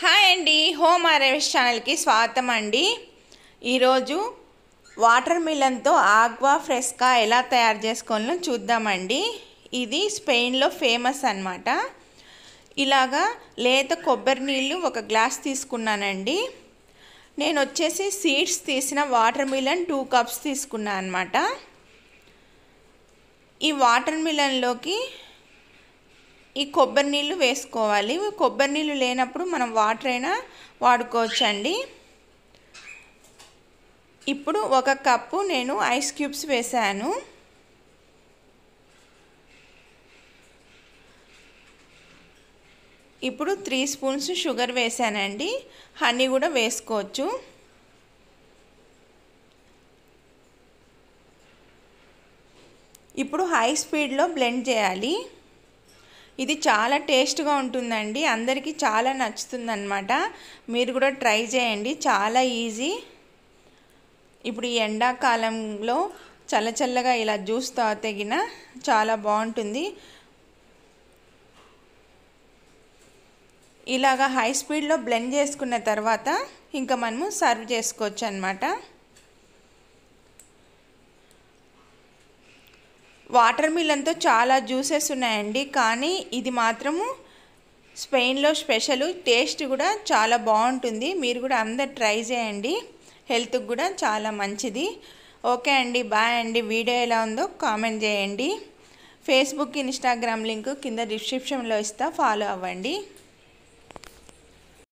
hi అండి home అరేవిస్ ఛానల్కి స్వాగతం అండి ఈరోజు వాటర్ మిలన్తో ఆగ్వా ఫ్రెస్కా ఎలా తయారు చేసుకోవాలో చూద్దామండి ఇది స్పెయిన్లో ఫేమస్ అనమాట ఇలాగా లేత కొబ్బరి నీళ్ళు ఒక గ్లాస్ తీసుకున్నానండి నేను వచ్చేసి సీడ్స్ తీసిన వాటర్ మిలన్ టూ కప్స్ తీసుకున్నాను అనమాట ఈ వాటర్ మిలన్లోకి ఈ కొబ్బరి నీళ్ళు వేసుకోవాలి కొబ్బరి నీళ్ళు లేనప్పుడు మనం వాటర్ అయినా వాడుకోవచ్చండి ఇప్పుడు ఒక కప్పు నేను ఐస్ క్యూబ్స్ వేసాను ఇప్పుడు త్రీ స్పూన్స్ షుగర్ వేసానండి హనీ కూడా వేసుకోవచ్చు ఇప్పుడు హై స్పీడ్లో బ్లెండ్ చేయాలి ఇది చాలా టేస్ట్గా ఉంటుందండి అందరికీ చాలా నచ్చుతుందన్నమాట మీరు కూడా ట్రై చేయండి చాలా ఈజీ ఇప్పుడు ఈ ఎండాకాలంలో చల్లచల్లగా ఇలా జ్యూస్ తాగిన చాలా బాగుంటుంది ఇలాగా హై స్పీడ్లో బ్లెండ్ చేసుకున్న తర్వాత ఇంకా మనము సర్వ్ చేసుకోవచ్చు అనమాట వాటర్ మిలన్తో చాలా జ్యూసెస్ ఉన్నాయండి కానీ ఇది మాత్రము స్పెయిన్లో స్పెషల్ టేస్ట్ కూడా చాలా బాగుంటుంది మీరు కూడా అందరు ట్రై చేయండి హెల్త్కి కూడా చాలా మంచిది ఓకే అండి బాయ్ అండి వీడియో ఎలా ఉందో కామెంట్ చేయండి ఫేస్బుక్ ఇన్స్టాగ్రామ్ లింక్ కింద డిస్క్రిప్షన్లో ఇస్తా ఫాలో అవ్వండి